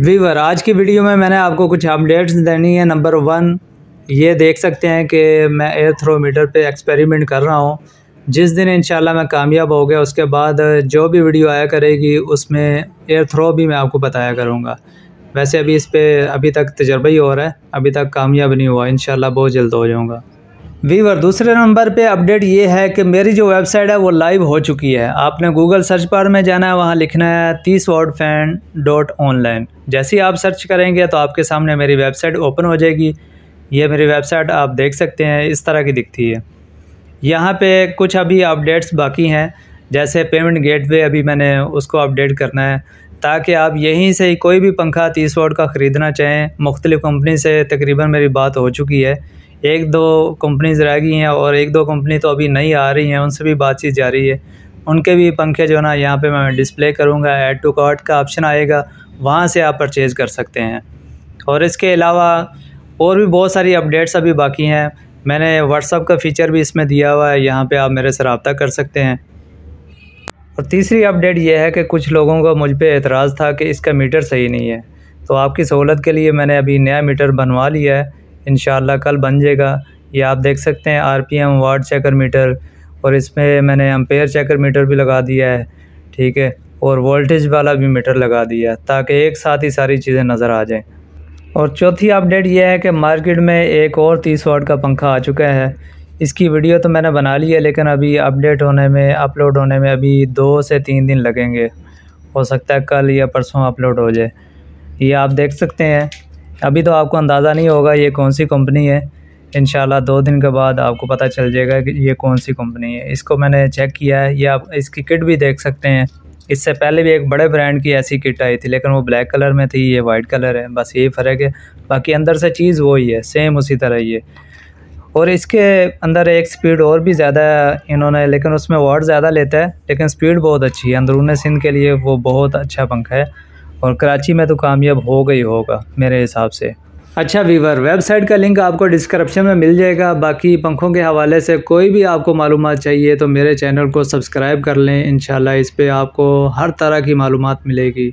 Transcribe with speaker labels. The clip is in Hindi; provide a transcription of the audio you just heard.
Speaker 1: वीवर आज की वीडियो में मैंने आपको कुछ अपडेट्स देनी है नंबर वन ये देख सकते हैं कि मैं एयर थ्रोमीटर पे एक्सपेरिमेंट कर रहा हूँ जिस दिन इंशाल्लाह मैं कामयाब हो गया उसके बाद जो भी वीडियो आया करेगी उसमें एयर थ्रो भी मैं आपको बताया करूँगा वैसे अभी इस पर अभी तक तजर्बा ही हो रहा है अभी तक कामयाब नहीं हुआ इन बहुत जल्द हो जाऊँगा वीवर दूसरे नंबर पे अपडेट ये है कि मेरी जो वेबसाइट है वो लाइव हो चुकी है आपने गूगल सर्च बार में जाना है वहाँ लिखना है तीस वर्ड फैन डॉट ऑनलाइन जैसे ही आप सर्च करेंगे तो आपके सामने मेरी वेबसाइट ओपन हो जाएगी ये मेरी वेबसाइट आप देख सकते हैं इस तरह की दिखती है यहाँ पे कुछ अभी अपडेट्स बाकी हैं जैसे पेमेंट गेटवे अभी मैंने उसको अपडेट करना है ताकि आप यहीं से ही कोई भी पंखा तीस वाट का ख़रीदना चाहें मुख्तलिफ़ कंपनी से तकरीबन मेरी बात हो चुकी है एक दो कंपनीज़ रह गई हैं और एक दो कंपनी तो अभी नई आ रही हैं उनसे भी बातचीत जारी है उनके भी पंखे जो है ना यहाँ पे मैं डिस्प्ले करूँगा एड टू कार्ट का ऑप्शन आएगा वहाँ से आप परचेज़ कर सकते हैं और इसके अलावा और भी बहुत सारी अपडेट्स अभी बाकी हैं मैंने व्हाट्सअप का फ़ीचर भी इसमें दिया हुआ है यहाँ पर आप मेरे से रबता कर सकते हैं और तीसरी अपडेट यह है कि कुछ लोगों का मुझ पर एतराज़ था कि इसका मीटर सही नहीं है तो आपकी सहूलत के लिए मैंने अभी नया मीटर बनवा लिया है इन कल बन जाएगा ये आप देख सकते हैं R P M watt checker meter और इसमें मैंने एम्पेयर चेकर मीटर भी लगा दिया है ठीक है और वोल्टेज वाला भी मीटर लगा दिया है ताकि एक साथ ही सारी चीज़ें नज़र आ जाएँ और चौथी अपडेट यह है कि मार्केट में एक और तीस वाट का पंखा आ चुका है इसकी वीडियो तो मैंने बना ली है लेकिन अभी अपडेट होने में अपलोड होने में अभी दो से तीन दिन लगेंगे हो सकता है कल या परसों अपलोड हो जाए ये आप देख सकते हैं अभी तो आपको अंदाज़ा नहीं होगा ये कौन सी कंपनी है इन दो दिन के बाद आपको पता चल जाएगा कि ये कौन सी कंपनी है इसको मैंने चेक किया है ये आप इसकी किट भी देख सकते हैं इससे पहले भी एक बड़े ब्रांड की ऐसी किट आई थी लेकिन वो ब्लैक कलर में थी ये वाइट कलर है बस यही फ़र्क है बाकी अंदर से चीज़ वही है सेम उसी तरह ये और इसके अंदर एक स्पीड और भी ज़्यादा इन्होंने लेकिन उसमें वाट ज़्यादा लेता है लेकिन स्पीड बहुत अच्छी है अंदरून सिंध के लिए वो बहुत अच्छा पंखा है और कराची में तो कामयाब हो गई होगा मेरे हिसाब से अच्छा वीवर वेबसाइट का लिंक आपको डिस्क्रिप्शन में मिल जाएगा बाकी पंखों के हवाले से कोई भी आपको मालूम चाहिए तो मेरे चैनल को सब्सक्राइब कर लें इन इस पर आपको हर तरह की मालूम मिलेगी